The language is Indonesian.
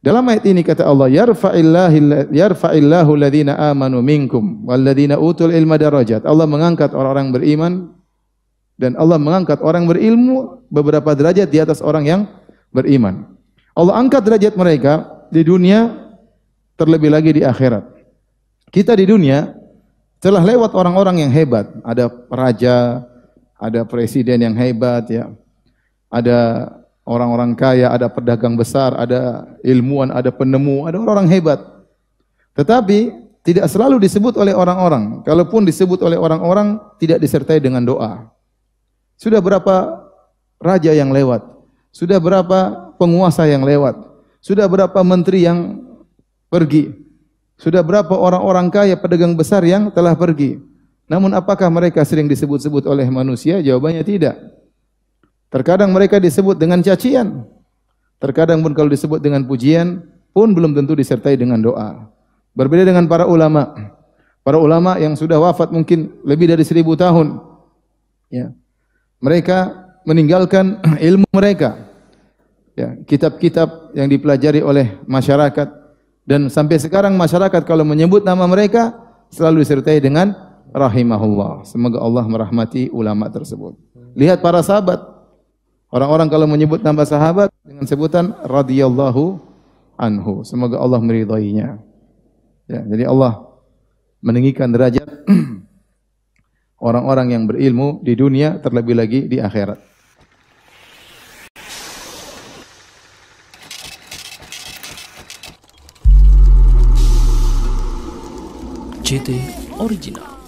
Dalam ayat ini kata Allah, yarfa'illahu alladhina amanu minkum walladhina utul ilma darajat. Allah mengangkat orang-orang beriman dan Allah mengangkat orang berilmu beberapa derajat di atas orang yang beriman. Allah angkat derajat mereka di dunia terlebih lagi di akhirat. Kita di dunia telah lewat orang-orang yang hebat, ada raja, ada presiden yang hebat ya. Ada orang-orang kaya, ada pedagang besar, ada ilmuwan, ada penemu, ada orang-orang hebat. Tetapi tidak selalu disebut oleh orang-orang. Kalaupun disebut oleh orang-orang, tidak disertai dengan doa. Sudah berapa raja yang lewat? Sudah berapa penguasa yang lewat? Sudah berapa menteri yang pergi? Sudah berapa orang-orang kaya, pedagang besar yang telah pergi? Namun apakah mereka sering disebut-sebut oleh manusia? Jawabannya tidak. Terkadang mereka disebut dengan cacian. Terkadang pun kalau disebut dengan pujian pun belum tentu disertai dengan doa. Berbeda dengan para ulama. Para ulama yang sudah wafat mungkin lebih dari seribu tahun. Ya. Mereka meninggalkan ilmu mereka. kitab ya, kitab-kitab yang dipelajari oleh masyarakat dan sampai sekarang masyarakat kalau menyebut nama mereka selalu disertai dengan rahimahullah. Semoga Allah merahmati ulama tersebut. Lihat para sahabat Orang-orang kalau menyebut nama sahabat dengan sebutan radhiyallahu anhu. Semoga Allah meridhoinya. Ya, jadi Allah meninggikan derajat orang-orang yang berilmu di dunia terlebih lagi di akhirat. CT Original